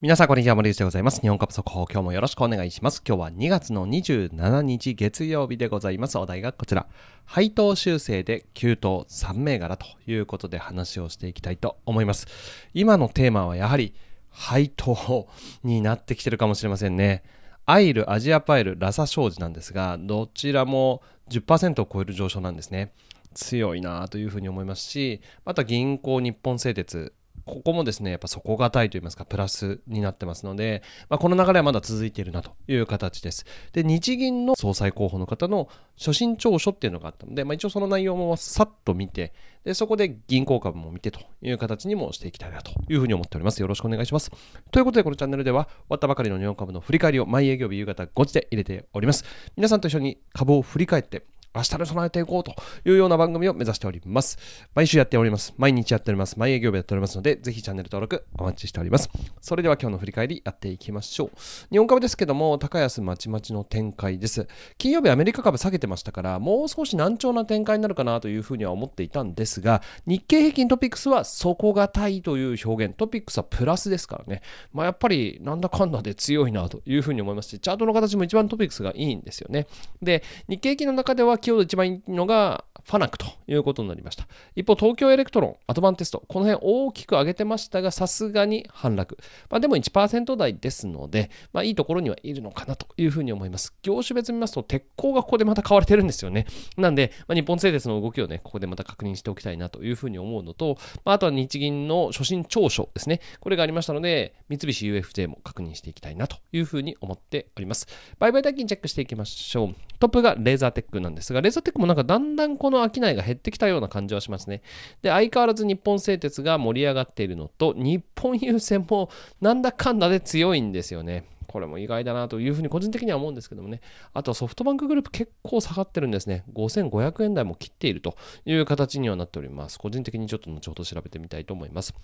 皆さん、こんにちは。森内でございます。日本株速報、今日もよろしくお願いします。今日は2月の27日月曜日でございます。お題がこちら。配当修正で9等3銘柄ということで話をしていきたいと思います。今のテーマはやはり配当になってきてるかもしれませんね。アイル、アジアパイル、ラサ商事なんですが、どちらも10%を超える上昇なんですね。強いなというふうに思いますし、また銀行、日本製鉄、ここもですね、やっぱ底堅いといいますか、プラスになってますので、まあ、この流れはまだ続いているなという形です。で、日銀の総裁候補の方の所信調書っていうのがあったので、まあ、一応その内容もさっと見て、で、そこで銀行株も見てという形にもしていきたいなというふうに思っております。よろしくお願いします。ということで、このチャンネルでは、終わったばかりの日本株の振り返りを毎営業日夕方5時で入れております。皆さんと一緒に株を振り返って、明日に備えていこうというような番組を目指しております。毎週やっております。毎日やっております。毎営業部やっておりますので、ぜひチャンネル登録お待ちしております。それでは今日の振り返りやっていきましょう。日本株ですけども、高安まちまちの展開です。金曜日アメリカ株下げてましたから、もう少し難聴な展開になるかなというふうには思っていたんですが、日経平均トピックスは底堅いという表現、トピックスはプラスですからね。まあ、やっぱりなんだかんだで強いなというふうに思いますし、チャートの形も一番トピックスがいいんですよね。で、日経平均の中ではが寄与度一番いいのがファナックということになりました。一方、東京エレクトロン、アドバンテスト、この辺大きく上げてましたが、さすがに反落。まあ、でも1%台ですので、まあ、いいところにはいるのかなというふうに思います。業種別見ますと、鉄鋼がここでまた買われてるんですよね。なんで、まあ、日本製鉄の動きをね、ここでまた確認しておきたいなというふうに思うのと、まあ、あとは日銀の所信調書ですね。これがありましたので、三菱 UFJ も確認していきたいなというふうに思っております。売買代金チェックしていきましょう。トップがレーザーテックなんです。ですが、レーザーテックもなんかだんだんこの商いが減ってきたような感じはしますね。で、相変わらず日本製鉄が盛り上がっているのと、日本郵船もなんだかんだで強いんですよね。これも意外だなというふうに個人的には思うんですけどもね。あとソフトバンクグループ結構下がってるんですね。5500円台も切っているという形にはなっております。個人的にちょっと後ほど調べてみたいと思います。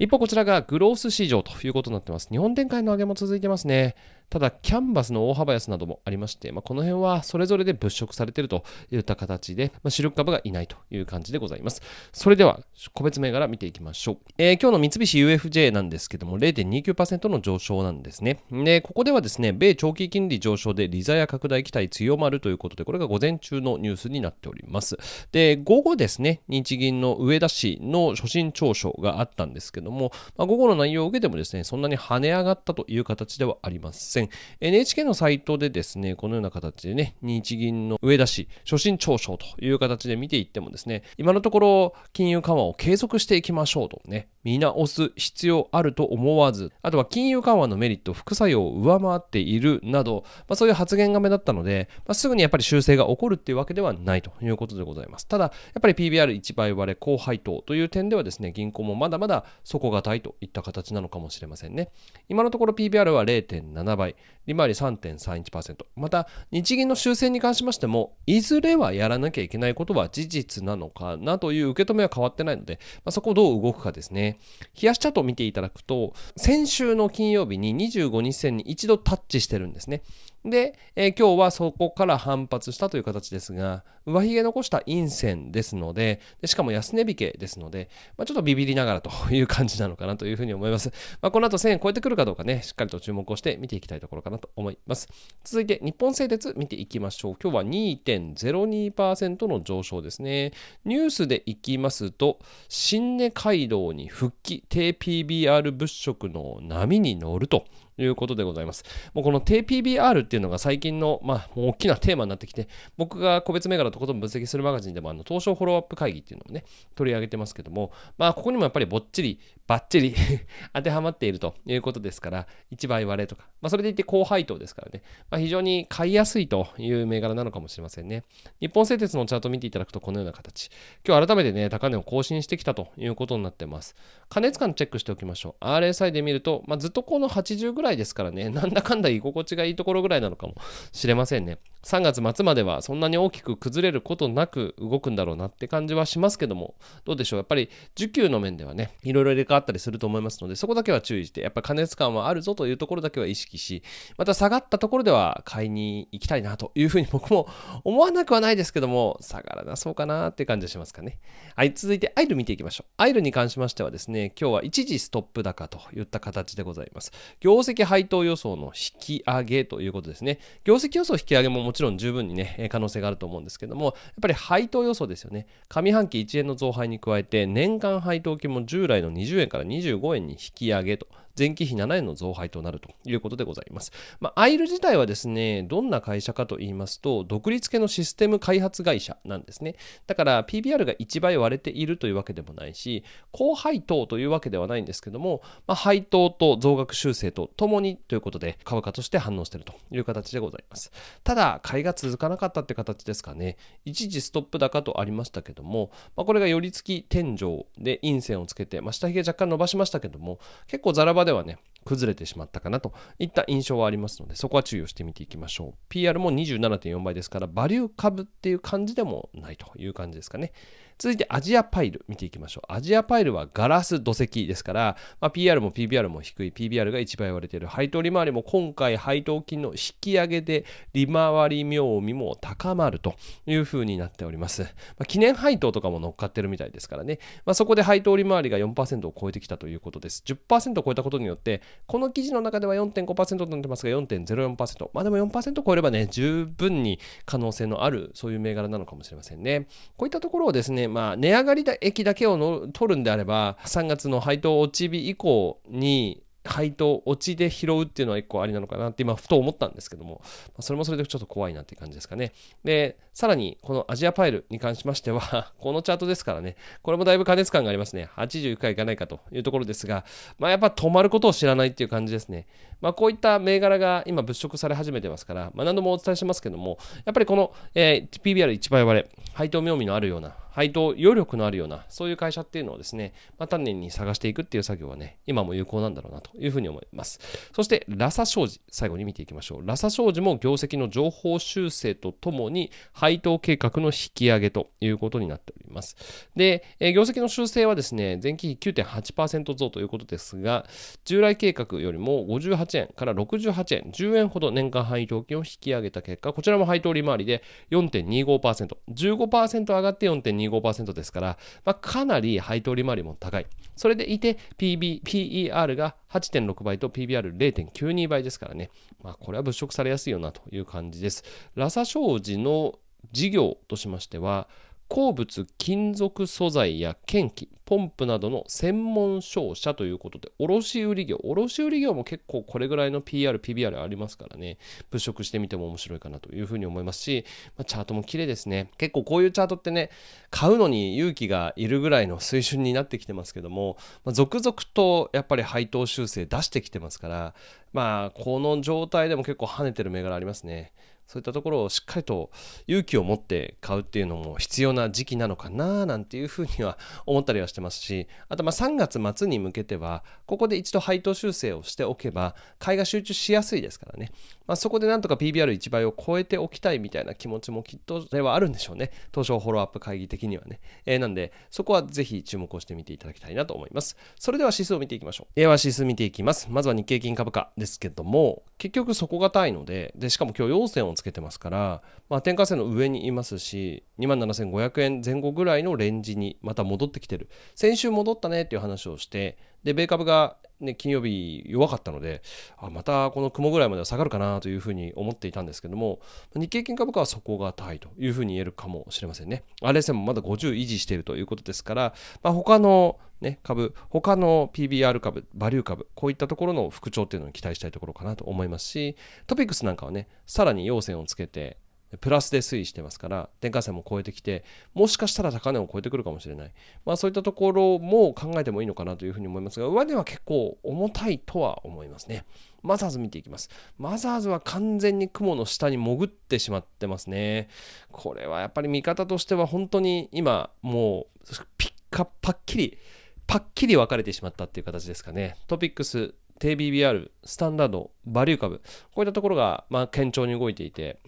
一方こちらがグロース市場ということになってます。日本展開の上げも続いてますね。ただ、キャンバスの大幅安などもありまして、まあ、この辺はそれぞれで物色されているといった形で、まあ、主力株がいないという感じでございます。それでは、個別銘柄見ていきましょう。えー、今日の三菱 UFJ なんですけども、0.29%の上昇なんですね。で、ここではですね、米長期金利上昇で利ザヤ拡大期待強まるということで、これが午前中のニュースになっております。で、午後ですね、日銀の上田氏の所信聴取があったんですけども、まあ、午後の内容を受けてもですね、そんなに跳ね上がったという形ではありません。せん。NHK のサイトでですね、このような形でね、日銀の上田氏、所信調書という形で見ていってもですね、今のところ金融緩和を継続していきましょうとね、見直す必要あると思わず、あとは金融緩和のメリット、副作用を上回っているなど、まあ、そういう発言が目立ったので、まあ、すぐにやっぱり修正が起こるっていうわけではないということでございます。ただ、やっぱり p b r 一倍割れ、高配当という点ではですね、銀行もまだまだ底堅いといった形なのかもしれませんね。今のところ PBR は0.7倍、利回り3.31%。また、日銀の修正に関しましても、いずれはやらなきゃいけないことは事実なのかなという受け止めは変わってないので、まあ、そこをどう動くかですね。冷やしチャートを見ていただくと、先週の金曜日に25日線に一度タッチしてるんですね。で、えー、今日はそこから反発したという形ですが、上髭残した陰線ですので、でしかも安値引けですので、まあ、ちょっとビビりながらという感じなのかなというふうに思います。まあ、この後1000円超えてくるかどうかね、しっかりと注目をして見ていきたいところかなと思います。続いて、日本製鉄見ていきましょう。今日は2.02%の上昇ですね。ニュースでいきますと、新根街道に復帰、低 PBR 物色の波に乗ると。いうことでございます。もうこの低 PBR っていうのが最近の、まあ、大きなテーマになってきて、僕が個別銘柄とことん分析するマガジンでも、あの、東証フォローアップ会議っていうのもね、取り上げてますけども、まあ、ここにもやっぱりぼっちり、ばっちり 当てはまっているということですから、1倍割れとか、まあ、それでいて高配当ですからね、まあ、非常に買いやすいという銘柄なのかもしれませんね。日本製鉄のチャート見ていただくと、このような形。今日改めてね、高値を更新してきたということになってます。加熱感チェックしておきましょう。RSI で見ると、まあ、ずっとこの80ぐらいぐですからね、なんだかんだ居心地がいいところぐらいなのかもしれませんね。3月末まではそんなに大きく崩れることなく動くんだろうなって感じはしますけども、どうでしょう、やっぱり需給の面ではね、いろいろ入れ替わったりすると思いますので、そこだけは注意して、やっぱり加熱感はあるぞというところだけは意識し、また下がったところでは買いに行きたいなというふうに僕も思わなくはないですけども、下がらなそうかなって感じがしますかね。はい、続いてアイル見ていきましょう。アイルに関しましてはですね、今日は一時ストップ高といった形でございます。業績配当予想の引き上げということですね。業績予想引き上げももちろん十分にね可能性があると思うんですけどもやっぱり配当予想ですよね上半期1円の増配に加えて年間配当金も従来の20円から25円に引き上げと前期比7円の増配となるということでございます。まあ、アイル自体はですね、どんな会社かと言いますと、独立系のシステム開発会社なんですね。だから PBR が1倍割れているというわけでもないし、高配当というわけではないんですけども、まあ、配当と増額修正とともにということで、株価として反応しているという形でございます。ただ、買いが続かなかったって形ですかね。一時ストップ高とありましたけども、まあ、これが寄り付き天井で陰線をつけて、まあ、下髭若干伸ばしましたけども、結構ザラ場ではね、崩れてしまったかなといった印象はありますので、そこは注意をしてみていきましょう。PR も27.4倍ですから、バリュー株っていう感じでもないという感じですかね。続いてアジアパイル見ていきましょう。アジアパイルはガラス土石ですから、まあ、PR も PBR も低い、PBR が一番言われている。配当利回りも今回配当金の引き上げで利回り妙味も高まるというふうになっております。まあ、記念配当とかも乗っかってるみたいですからね。まあ、そこで配当利回りが4%を超えてきたということです。10%を超えたことによって、この記事の中では4.5%となってますが、4.04%。まあでも4%超えればね、十分に可能性のある、そういう銘柄なのかもしれませんね。こういったところをですね、まあ、値上がり益だけをの取るんであれば、3月の配当落ち日以降に、配当落ちで拾うっていうのは1個ありなのかなって今ふと思ったんですけども、それもそれでちょっと怖いなっていう感じですかね。で、さらにこのアジアパイルに関しましては このチャートですからね、これもだいぶ過熱感がありますね。80いくかいかないかというところですが、まあやっぱ止まることを知らないっていう感じですね。まあこういった銘柄が今物色され始めてますから、まあ何度もお伝えしますけども、やっぱりこの、えー、PBR1 倍割れ、配当妙味のあるような配当余力のあるような、そういう会社っていうのをですね、まあ、丹念に探していくっていう作業はね、今も有効なんだろうなというふうに思います。そして、ラサ商事、最後に見ていきましょう。ラサ商事も業績の情報修正とともに、配当計画の引き上げということになっております。で、え業績の修正はですね、前期比9.8%増ということですが、従来計画よりも58円から68円、10円ほど年間配当金を引き上げた結果、こちらも配当利回りで4.25%、15%上がって4.25% 0.25%ですから、まあ、かなり配当利回りも高い。それでいて、PB、PER が8.6倍と PBR0.92 倍ですからね。まあ、これは物色されやすいよなという感じです。ラサ商事の事業としましては、鉱物金属素材や剣器ポンプなどの専門商社ということで卸売業卸売業も結構これぐらいの PRPBR ありますからね物色してみても面白いかなというふうに思いますし、まあ、チャートも綺麗ですね結構こういうチャートってね買うのに勇気がいるぐらいの水準になってきてますけども、まあ、続々とやっぱり配当修正出してきてますからまあこの状態でも結構跳ねてる銘柄ありますねそういったところをしっかりと勇気を持って買うっていうのも必要な時期なのかななんていうふうには思ったりはしてますし あとま3月末に向けてはここで一度配当修正をしておけば買いが集中しやすいですからね、まあ、そこでなんとか PBR1 倍を超えておきたいみたいな気持ちもきっとではあるんでしょうね東証フォローアップ会議的にはね、えー、なんでそこはぜひ注目をしてみていただきたいなと思いますそれでは指数を見ていきましょうでは指数見ていきますまずは日経金株価ですけども結局底堅いのででしかも今日陽線をつけてますから、まあ、転換線の上にいますし2万7500円前後ぐらいのレンジにまた戻ってきてる先週戻ったねっていう話をしてで米株がね、金曜日弱かったのであまたこの雲ぐらいまでは下がるかなというふうに思っていたんですけども日経金株価は底堅いというふうに言えるかもしれませんね RSM もまだ50維持しているということですから、まあ、他のね、株、他の PBR 株、バリュー株、こういったところの復調っていうのに期待したいところかなと思いますし、トピックスなんかはね、さらに要線をつけて、プラスで推移してますから、転換線も超えてきて、もしかしたら高値を超えてくるかもしれない。まあそういったところも考えてもいいのかなというふうに思いますが、上値は結構重たいとは思いますね。マザーズ見ていきます。マザーズは完全に雲の下に潜ってしまってますね。これはやっぱり見方としては本当に今もうピッカパッキリ、パッキリ分かれてしまったっていう形ですかね。トピックス、低 BBR、スタンダード、バリュー株、こういったところがまあ堅調に動いていて、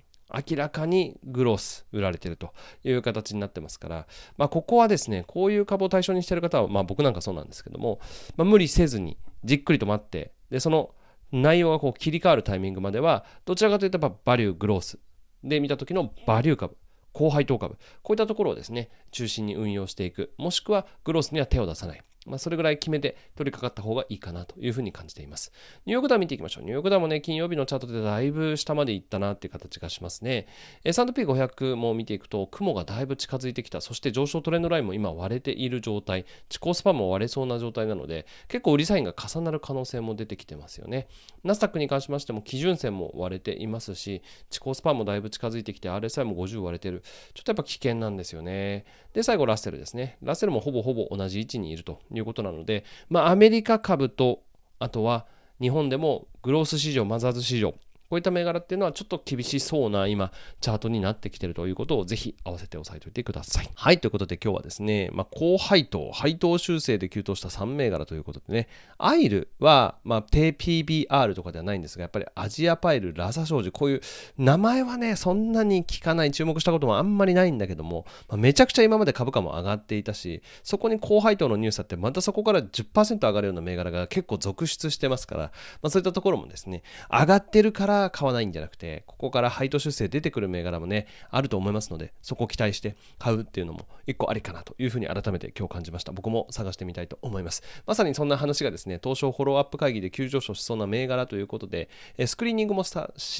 明らかにグロス売られてるという形になってますから、まあ、ここはですねこういう株を対象にしてる方は、まあ、僕なんかそうなんですけども、まあ、無理せずにじっくりと待ってでその内容がこう切り替わるタイミングまではどちらかというとバリューグロースで見た時のバリュー株後輩当株こういったところをですね中心に運用していくもしくはグロースには手を出さないまあ、それぐらい決めて取り掛かった方がいいかなというふうに感じています。ニューヨークダウ見ていきましょう。ニューヨークダウもね、金曜日のチャートでだいぶ下まで行ったなっていう形がしますね。S&P500 も見ていくと、雲がだいぶ近づいてきた。そして上昇トレンドラインも今割れている状態。地高スパも割れそうな状態なので、結構売りサインが重なる可能性も出てきてますよね。ナスダックに関しましても基準線も割れていますし、地高スパもだいぶ近づいてきて、RSI も50割れてる。ちょっとやっぱ危険なんですよね。で、最後ラッセルですね。ラッセルもほぼほぼ同じ位置にいるということなので、まあ、アメリカ株とあとは日本でもグロース市場マザーズ市場こういった銘柄っていうのはちょっと厳しそうな今、チャートになってきてるということをぜひ合わせて押さえておいてください。はい、ということで今日はですね、まあ、高配当、配当修正で急騰した3銘柄ということでね、アイルは、まあ、低 PBR とかではないんですが、やっぱりアジアパイル、ラサ商事、こういう名前はね、そんなに聞かない、注目したこともあんまりないんだけども、まあ、めちゃくちゃ今まで株価も上がっていたし、そこに高配当のニュースあって、またそこから10%上がるような銘柄が結構続出してますから、まあ、そういったところもですね、上がってるからら買わないんじゃなくて、ここから配当修正出てくる銘柄もね、あると思いますので、そこを期待して買うっていうのも一個ありかなというふうに改めて今日感じました。僕も探してみたいと思います。まさにそんな話がですね、東証フォローアップ会議で急上昇しそうな銘柄ということで、スクリーニングもし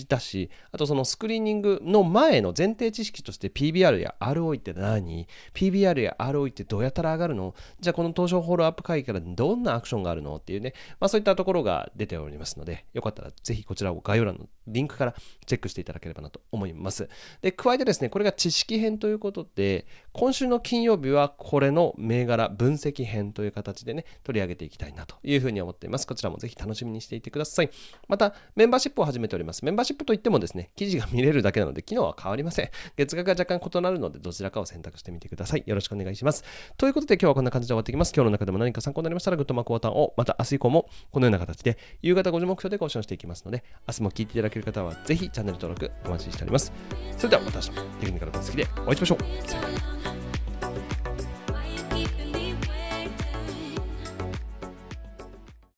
たし、あとそのスクリーニングの前の前提知識として PBR や ROE って何 ?PBR や ROE ってどうやったら上がるのじゃあこの東証フォローアップ会議からどんなアクションがあるのっていうね、まあそういったところが出ておりますので、よかったらぜひこちらを概要欄のリンクからチェックしていただければなと思います。で、加えてですね、これが知識編ということで、今週の金曜日はこれの銘柄分析編という形でね、取り上げていきたいなというふうに思っています。こちらもぜひ楽しみにしていてください。また、メンバーシップを始めております。メンバーシップといってもですね、記事が見れるだけなので、機能は変わりません。月額が若干異なるので、どちらかを選択してみてください。よろしくお願いします。ということで、今日はこんな感じで終わっていきます。今日の中でも何か参考になりましたら、グッドマークボタンを、また明日以降もこのような形で、夕方5時目標で更新していきますので、明日も聞いてていただける方はぜひチャンネル登録お待ちしておりますそれではまた明日テクニカル分析でお会いしましょう